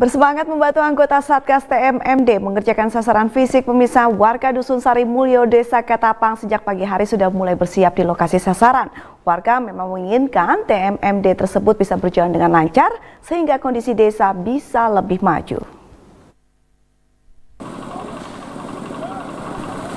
Bersemangat membantu anggota Satgas TMMD mengerjakan sasaran fisik pemisah warga Dusun Sari Mulyo Desa Ketapang sejak pagi hari sudah mulai bersiap di lokasi sasaran. Warga memang menginginkan TMMD tersebut bisa berjalan dengan lancar sehingga kondisi desa bisa lebih maju.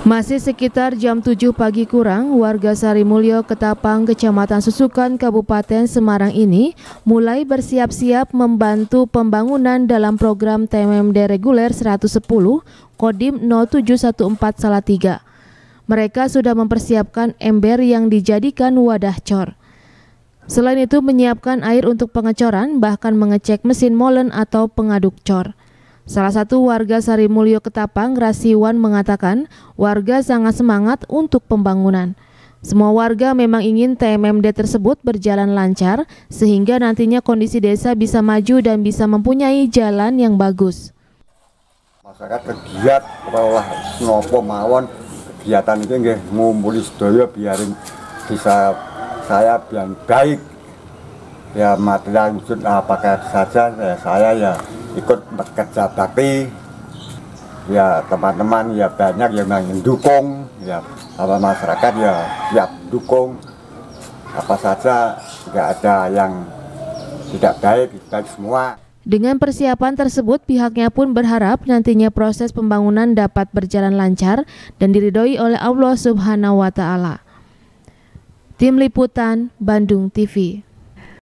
Masih sekitar jam 7 pagi kurang, warga Sari Mulyo Ketapang, Kecamatan Susukan, Kabupaten Semarang ini mulai bersiap-siap membantu pembangunan dalam program TMMD Reguler 110 Kodim 0714 Salatiga. Mereka sudah mempersiapkan ember yang dijadikan wadah cor. Selain itu menyiapkan air untuk pengecoran, bahkan mengecek mesin molen atau pengaduk cor. Salah satu warga Sari Mulyo Ketapang, Rasiwan mengatakan, warga sangat semangat untuk pembangunan. Semua warga memang ingin TMMD tersebut berjalan lancar sehingga nantinya kondisi desa bisa maju dan bisa mempunyai jalan yang bagus. Masyarakat kegiat olah nopo mawon kegiatan itu nggih ngumpuli sedaya biarin bisa saya biar baik ya material apakah saja ya saya ya ikut bekerja bakti ya teman-teman ya banyak yang dukung ya apa masyarakat ya siap dukung apa saja tidak ada yang tidak baik baik semua dengan persiapan tersebut, pihaknya pun berharap nantinya proses pembangunan dapat berjalan lancar dan diridhoi oleh Allah Subhanahu wa Ta'ala. Tim Liputan Bandung TV